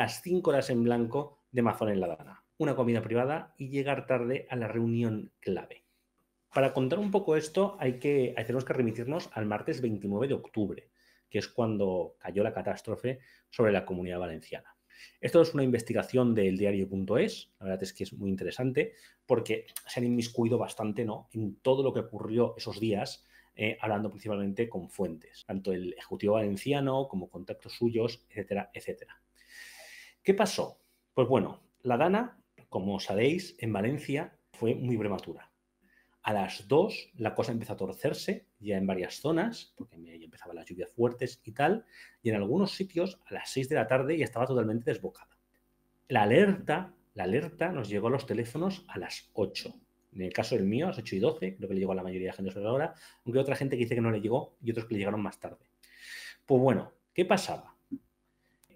las 5 horas en blanco de Mazón en la Dana, una comida privada y llegar tarde a la reunión clave. Para contar un poco esto, hay que, tenemos que remitirnos al martes 29 de octubre, que es cuando cayó la catástrofe sobre la comunidad valenciana. Esto es una investigación del diario.es, la verdad es que es muy interesante, porque se han inmiscuido bastante ¿no? en todo lo que ocurrió esos días, eh, hablando principalmente con fuentes, tanto el Ejecutivo Valenciano como contactos suyos, etcétera, etcétera. ¿Qué pasó? Pues bueno, la dana, como sabéis, en Valencia fue muy prematura. A las 2 la cosa empezó a torcerse ya en varias zonas, porque empezaban las lluvias fuertes y tal, y en algunos sitios a las 6 de la tarde ya estaba totalmente desbocada. La alerta, la alerta nos llegó a los teléfonos a las 8. En el caso del mío, a las 8 y 12, creo que le llegó a la mayoría de gente sobre la hora, aunque otra gente que dice que no le llegó y otros que le llegaron más tarde. Pues bueno, ¿qué pasaba?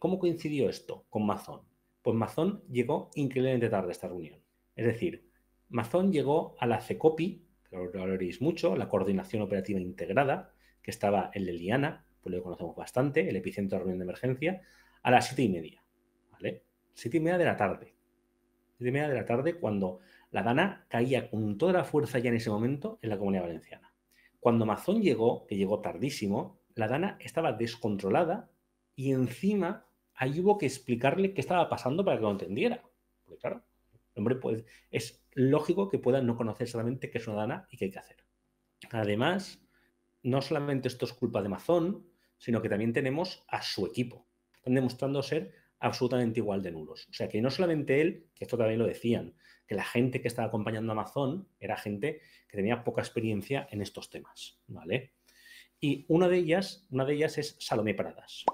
¿Cómo coincidió esto con Mazón? Pues Mazón llegó increíblemente tarde a esta reunión. Es decir, Mazón llegó a la CECOPI, que lo valoréis mucho, la Coordinación Operativa Integrada, que estaba en Leliana, pues lo conocemos bastante, el epicentro de la reunión de emergencia, a las siete y media. ¿Vale? Siete y media de la tarde. Siete y media de la tarde cuando la Dana caía con toda la fuerza ya en ese momento en la Comunidad Valenciana. Cuando Mazón llegó, que llegó tardísimo, la Dana estaba descontrolada y encima ahí hubo que explicarle qué estaba pasando para que lo entendiera. Porque claro, hombre pues, es lógico que pueda no conocer solamente qué es una dana y qué hay que hacer. Además, no solamente esto es culpa de Amazon, sino que también tenemos a su equipo. Están demostrando ser absolutamente igual de nulos. O sea que no solamente él, que esto también lo decían, que la gente que estaba acompañando a Amazon era gente que tenía poca experiencia en estos temas, ¿vale? Y una de ellas, una de ellas es Salomé Pradas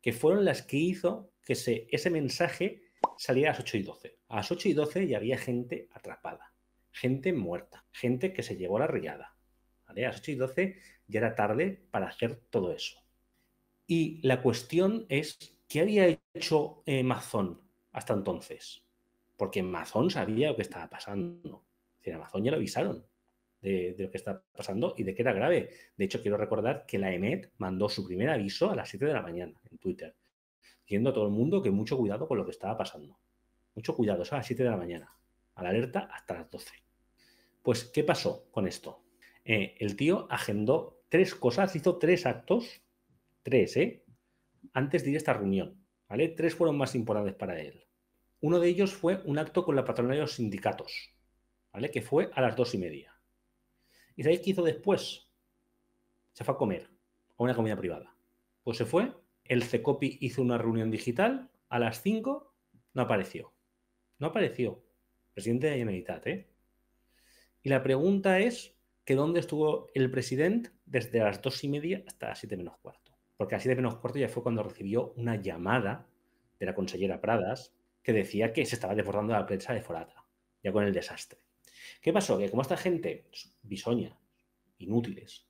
que fueron las que hizo que ese mensaje saliera a las 8 y 12. A las 8 y 12 ya había gente atrapada, gente muerta, gente que se llevó la riada. A las 8 y 12 ya era tarde para hacer todo eso. Y la cuestión es, ¿qué había hecho eh, Amazon Mazón hasta entonces? Porque Mazón sabía lo que estaba pasando. En Amazon ya lo avisaron de, lo que está pasando y de que era grave. De hecho, quiero recordar que la EMET mandó su primer aviso a las 7 de la mañana en Twitter, diciendo a todo el mundo que mucho cuidado con lo que estaba pasando. Mucho cuidado, a las 7 de la mañana, a la alerta hasta las 12. Pues, ¿qué pasó con esto? Eh, el tío agendó tres cosas, hizo tres actos, tres, ¿eh? Antes de ir a esta reunión, ¿vale? Tres fueron más importantes para él. Uno de ellos fue un acto con la patronal de los sindicatos, ¿vale? Que fue a las dos y media ¿Y sabéis qué hizo después? Se fue a comer, a una comida privada. Pues se fue, el CECOPI hizo una reunión digital, a las 5 no apareció. No apareció. Presidente de la ¿eh? Y la pregunta es que dónde estuvo el presidente desde las dos y media hasta las 7 menos cuarto. Porque a las 7 menos cuarto ya fue cuando recibió una llamada de la consellera Pradas que decía que se estaba desbordando la prensa de Forata, ya con el desastre. ¿Qué pasó? Que como esta gente bisoña, inútiles,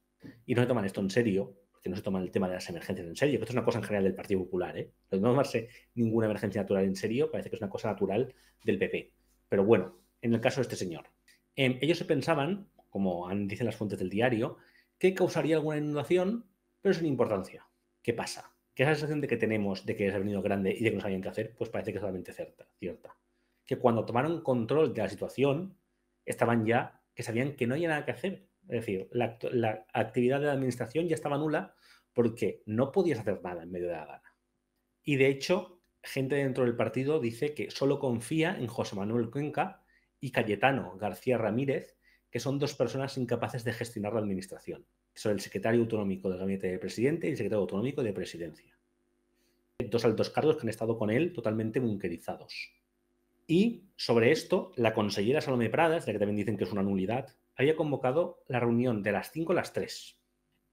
y no se toman esto en serio, porque no se toman el tema de las emergencias en serio, que esto es una cosa en general del Partido Popular, ¿eh? No tomarse ninguna emergencia natural en serio parece que es una cosa natural del PP. Pero bueno, en el caso de este señor, em, ellos se pensaban, como dicen las fuentes del diario, que causaría alguna inundación, pero sin importancia. ¿Qué pasa? Que esa sensación de que tenemos de que es venido grande y de que no sabían qué hacer, pues parece que es solamente cierta. cierta. Que cuando tomaron control de la situación, estaban ya, que sabían que no había nada que hacer. Es decir, la, actividad de la administración ya estaba nula porque no podías hacer nada en medio de la gana. Y de hecho, gente dentro del partido dice que solo confía en José Manuel Cuenca y Cayetano García Ramírez, que son dos personas incapaces de gestionar la administración. Son el secretario autonómico del gabinete de presidente y el secretario autonómico de presidencia. Dos altos cargos que han estado con él totalmente bunkerizados. Y sobre esto, la consellera Salomé Pradas, de la que también dicen que es una nulidad, había convocado la reunión de las 5 a las 3.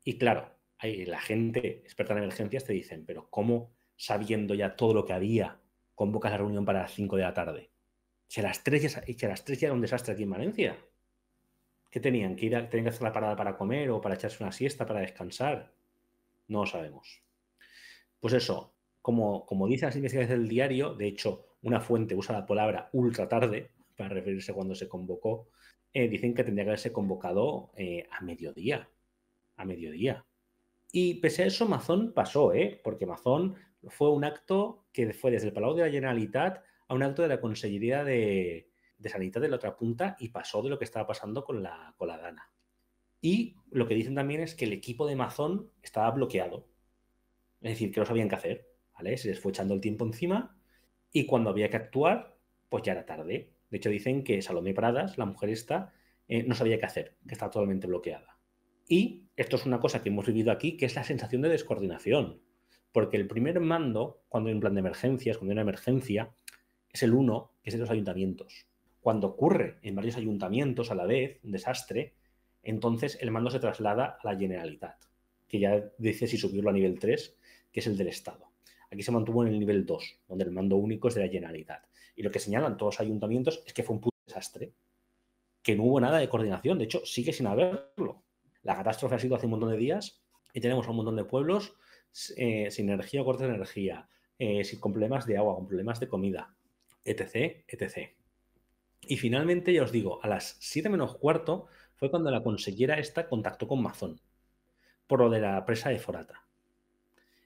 Y claro, la gente experta en emergencias te dicen, pero ¿cómo sabiendo ya todo lo que había, convocas la reunión para las 5 de la tarde? Si a las 3 ya, las era un desastre aquí en Valencia. ¿Qué tenían? ¿Que ir a, tenían que hacer la parada para comer o para echarse una siesta, para descansar? No lo sabemos. Pues eso, como, como dicen las investigaciones del diario, de hecho, una fuente usa la palabra ultra tarde para referirse cuando se convocó, eh, dicen que tendría que haberse convocado eh, a mediodía. A mediodía. Y pese a eso, Mazón pasó, ¿eh? porque Mazón fue un acto que fue desde el Palau de la Generalitat a un acto de la Consellería de, de Sanidad de la otra punta y pasó de lo que estaba pasando con la, con Dana. Y lo que dicen también es que el equipo de Mazón estaba bloqueado. Es decir, que no sabían qué hacer. ¿vale? Se les fue echando el tiempo encima y cuando había que actuar, pues ya era tarde. De hecho, dicen que Salomé Pradas, la mujer esta, eh, no sabía qué hacer, que estaba totalmente bloqueada. Y esto es una cosa que hemos vivido aquí, que es la sensación de descoordinación. Porque el primer mando, cuando hay un plan de emergencias, cuando hay una emergencia, es el uno, que es de los ayuntamientos. Cuando ocurre en varios ayuntamientos a la vez un desastre, entonces el mando se traslada a la Generalitat, que ya dice si subirlo a nivel 3, que es el del Estado. Aquí se mantuvo en el nivel 2, donde el mando único es de la Generalidad. Y lo que señalan todos los ayuntamientos es que fue un puto desastre, que no hubo nada de coordinación. De hecho, sigue sin haberlo. La catástrofe ha sido hace un montón de días y tenemos a un montón de pueblos eh, sin energía o cortes de energía, eh, sin, con problemas de agua, con problemas de comida, etc., etc. Y finalmente, ya os digo, a las 7 menos cuarto fue cuando la consellera esta contactó con Mazón por lo de la presa de Forata.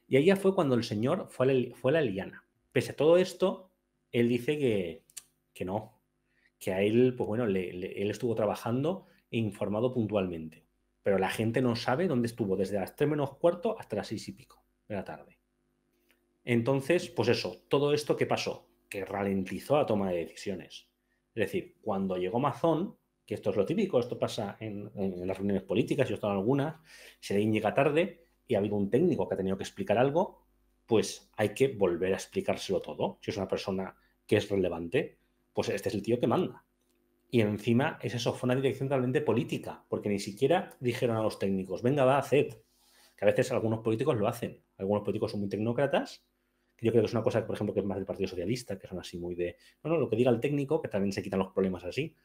Y ahí ya fue cuando el señor fue la, fue liana. Pese a todo esto, él dice que, no, que a él, pues bueno, él estuvo trabajando e informado puntualmente. Pero la gente no sabe dónde estuvo desde las 3 menos cuarto hasta las 6 y pico de la tarde. Entonces, pues eso, todo esto que pasó, que ralentizó la toma de decisiones. Es decir, cuando llegó Mazón, que esto es lo típico, esto pasa en, las reuniones políticas, y he estado en algunas, le llega tarde, y ha habido un técnico que ha tenido que explicar algo, pues hay que volver a explicárselo todo. Si es una persona que es relevante, pues este es el tío que manda. Y encima es eso, fue una dirección totalmente política, porque ni siquiera dijeron a los técnicos, venga, va, hacer Que a veces algunos políticos lo hacen. Algunos políticos son muy tecnócratas, yo creo que es una cosa, por ejemplo, que es más del Partido Socialista, que son así muy de, bueno, lo que diga el técnico, que también se quitan los problemas así,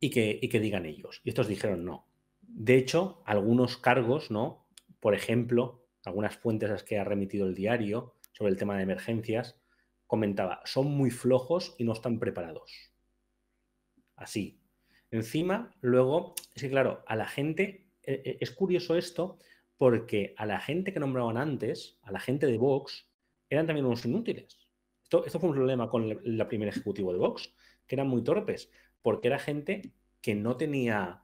y que, y que digan ellos. Y estos dijeron no. De hecho, algunos cargos, ¿no? por ejemplo, algunas fuentes a las que ha remitido el diario sobre el tema de emergencias, comentaba, son muy flojos y no están preparados. Así. Encima, luego, es que claro, a la gente, e, e, es curioso esto, porque a la gente que nombraban antes, a la gente de Vox, eran también unos inútiles. Esto, fue un problema con el, primer ejecutivo de Vox, que eran muy torpes, porque era gente que no tenía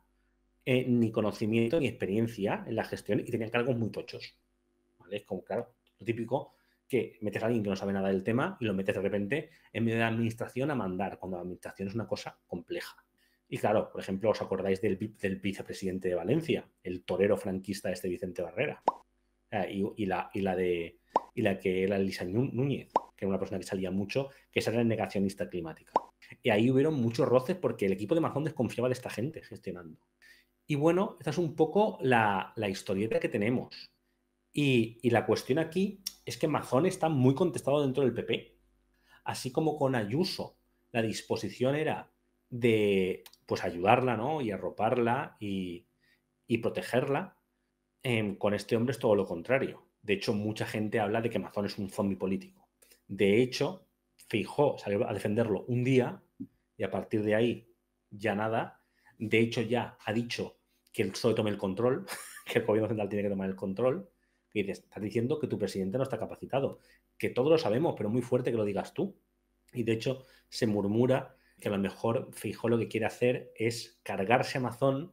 eh, ni conocimiento ni experiencia en la gestión y tenían cargos muy tochos. Es como, claro, lo típico que metes a alguien que no sabe nada del tema y lo metes de repente en medio de la administración a mandar, cuando la administración es una cosa compleja. Y claro, por ejemplo, os acordáis del, vicepresidente de Valencia, el torero franquista este Vicente Barrera, eh, y, la, y, la, de, la que era Lisa Núñez, que era una persona que salía mucho, que era el negacionista climática. Y ahí hubieron muchos roces porque el equipo de Mazón desconfiaba de esta gente gestionando. Y bueno, esta es un poco la, historieta que tenemos. Y, la cuestión aquí es que Mazón está muy contestado dentro del PP. Así como con Ayuso, la disposición era de pues ayudarla, ¿no? Y arroparla y, y protegerla. Em, con este hombre es todo lo contrario. De hecho, mucha gente habla de que Mazón es un zombie político. De hecho, Fijó salió a defenderlo un día y a partir de ahí ya nada. De hecho, ya ha dicho que el PSOE tome el control, que el gobierno central tiene que tomar el control. Y está estás diciendo que tu presidente no está capacitado, que todos lo sabemos, pero muy fuerte que lo digas tú. Y de hecho, se murmura que a lo mejor fijo, lo que quiere hacer es cargarse Amazon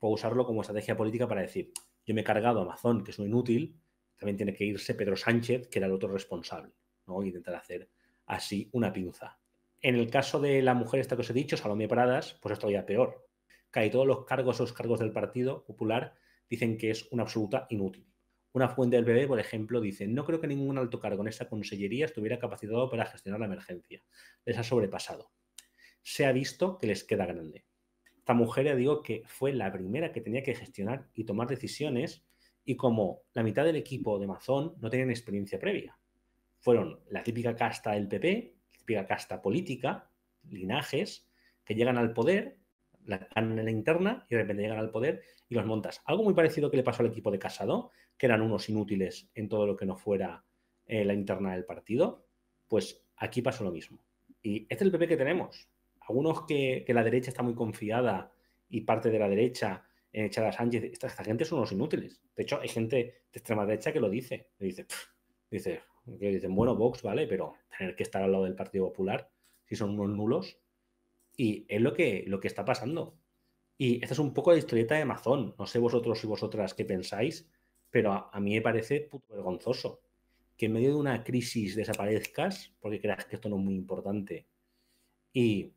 o usarlo como estrategia política para decir, yo me he cargado a Amazon, que es un inútil, también tiene que irse Pedro Sánchez, que era el otro responsable, ¿no? Y intentar hacer así una pinza. En el caso de la mujer esta que os he dicho, Salomé Pradas, pues esto ya peor, y todos los cargos o los cargos del Partido Popular dicen que es una absoluta inútil. Una fuente del PP, por ejemplo, dice, no creo que ningún alto cargo en esta consellería estuviera capacitado para gestionar la emergencia. Les ha sobrepasado. Se ha visto que les queda grande. Esta mujer, ya digo, que fue la primera que tenía que gestionar y tomar decisiones y como la mitad del equipo de Mazón no tenían experiencia previa. Fueron la típica casta del PP, típica casta política, linajes, que llegan al poder están en la interna y de repente llegan al poder y los montas. Algo muy parecido que le pasó al equipo de Casado, que eran unos inútiles en todo lo que no fuera eh, la interna del partido, pues aquí pasó lo mismo. Y este es el PP que tenemos. Algunos que, que la derecha está muy confiada y parte de la derecha en echar a Sánchez, esta, gente son unos inútiles. De hecho, hay gente de extrema derecha que lo dice. le dice, dice, dicen, bueno, Vox, vale, pero tener que estar al lado del Partido Popular, si son unos nulos, y es lo que, lo que está pasando. Y esta es un poco la historieta de Amazon. No sé vosotros y vosotras qué pensáis, pero a, mí me parece puto vergonzoso que en medio de una crisis desaparezcas porque creas que esto no es muy importante y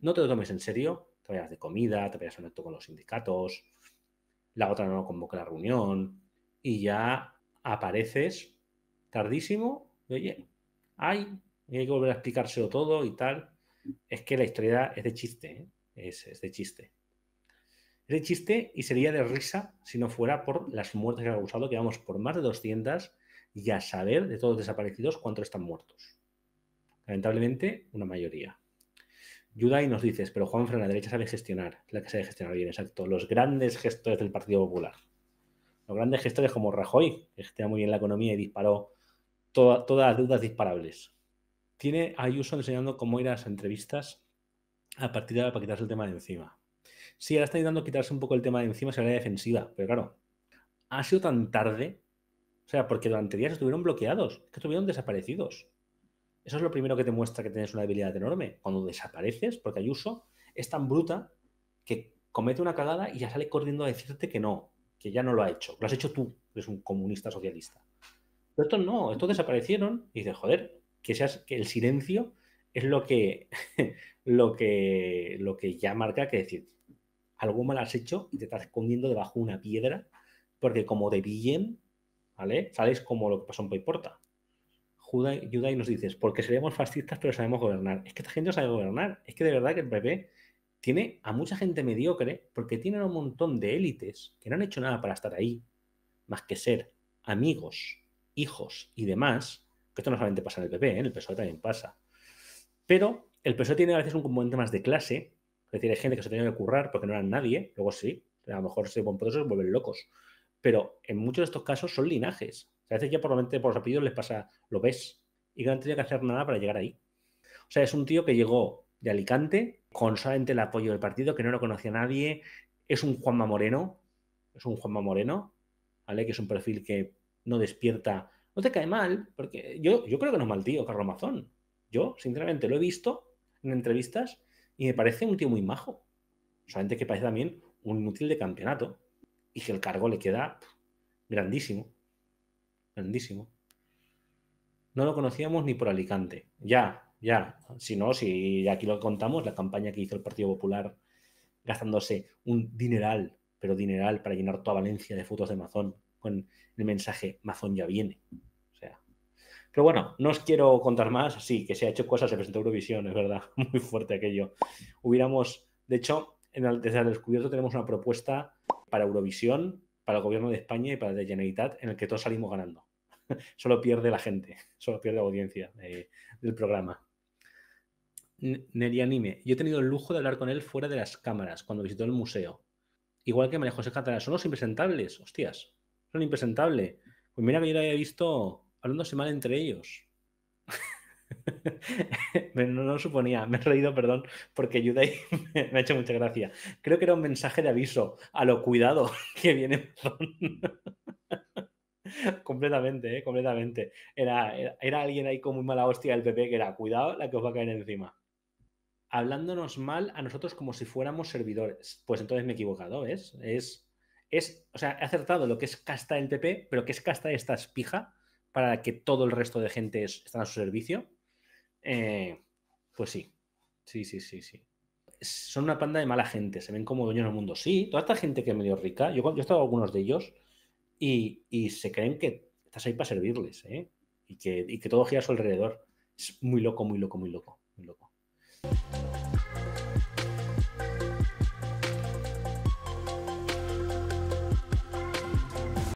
no te lo tomes en serio, te vayas de comida, te vayas un con los sindicatos, la otra no convoca la reunión y ya apareces tardísimo y oye, ay, hay que volver a explicárselo todo y tal es que la historia es de chiste, ¿eh? es, de chiste. Es de chiste y sería de risa si no fuera por las muertes que ha causado, que vamos por más de 200 y a saber de todos los desaparecidos cuántos están muertos. Lamentablemente, una mayoría. Yudai nos dices, pero Juanfran, la derecha sabe gestionar, la que sabe gestionar bien, exacto. Los grandes gestores del Partido Popular. Los grandes gestores como Rajoy, que gestiona muy bien la economía y disparó todas las deudas disparables tiene Ayuso enseñando cómo ir a las entrevistas a partir de ahora para quitarse el tema de encima. Sí, ahora está intentando quitarse un poco el tema de encima, se ve defensiva, pero claro, ha sido tan tarde, o sea, porque durante días estuvieron bloqueados, que estuvieron desaparecidos. Eso es lo primero que te muestra que tienes una debilidad enorme. Cuando desapareces, porque Ayuso es tan bruta que comete una cagada y ya sale corriendo a decirte que no, que ya no lo ha hecho. Lo has hecho tú, eres un comunista socialista. Pero estos no, estos desaparecieron y dices, joder, que, seas, que el silencio es lo que, lo que, lo que ya marca que decir, algo mal has hecho y te estás escondiendo debajo de una piedra, porque como de bien ¿vale? sabes como lo que pasó en Payporta. Judá, Judá y nos dices, porque seríamos fascistas pero sabemos gobernar. Es que esta gente no sabe gobernar. Es que de verdad que el PP tiene a mucha gente mediocre porque tienen un montón de élites que no han hecho nada para estar ahí, más que ser amigos, hijos y demás, que esto no solamente pasa en el PP, ¿eh? en el PSOE también pasa. Pero el PSOE tiene a veces un componente más de clase, es decir, hay gente que se tenía que currar porque no eran nadie, luego sí, a lo mejor se y se vuelven locos. Pero en muchos de estos casos son linajes. a veces ya probablemente por los apellidos les pasa, lo ves, y no han tenido que hacer nada para llegar ahí. O sea, es un tío que llegó de Alicante con solamente el apoyo del partido, que no lo conocía nadie. Es un Juanma Moreno, es un Juanma Moreno, ¿vale? Que es un perfil que no despierta no te cae mal, porque yo, yo creo que no es mal tío, Carlos Mazón. Yo, sinceramente, lo he visto en entrevistas y me parece un tío muy majo. Solamente que parece también un inútil de campeonato y que el cargo le queda grandísimo. Grandísimo. No lo conocíamos ni por Alicante. Ya, ya. Si no, si aquí lo contamos, la campaña que hizo el Partido Popular gastándose un dineral, pero dineral para llenar toda Valencia de fotos de Mazón en el mensaje Mazón ya viene. O sea. Pero bueno, no os quiero contar más. Sí, que se ha hecho cosas, se presentó Eurovisión, es verdad. Muy fuerte aquello. Hubiéramos, de hecho, desde el descubierto tenemos una propuesta para Eurovisión, para el gobierno de España y para la Generalitat, en el que todos salimos ganando. solo pierde la gente, solo pierde la audiencia eh, del programa. Neri Anime, yo he tenido el lujo de hablar con él fuera de las cámaras, cuando visitó el museo. Igual que María José son los impresentables, hostias impresentable. Pues mira que yo lo había visto hablándose mal entre ellos. no, no, suponía, me he reído, perdón, porque Yudai me, me, ha hecho mucha gracia. Creo que era un mensaje de aviso, a lo cuidado que viene completamente, eh, completamente. Era, era, era, alguien ahí con muy mala hostia del PP que era, cuidado la que os va a caer encima. Hablándonos mal a nosotros como si fuéramos servidores. Pues entonces me he equivocado, ¿ves? Es es, o sea, he acertado lo que es casta del PP, pero que es casta esta espija para que todo el resto de gente esté a su servicio. Eh, pues sí, sí, sí, sí, sí. Son una panda de mala gente, se ven como dueños del mundo. Sí, toda esta gente que es medio rica, yo, he estado con algunos de ellos y, se creen que estás ahí para servirles ¿eh? y, que, y que todo gira a su alrededor. Es muy loco, muy loco, muy loco, muy loco.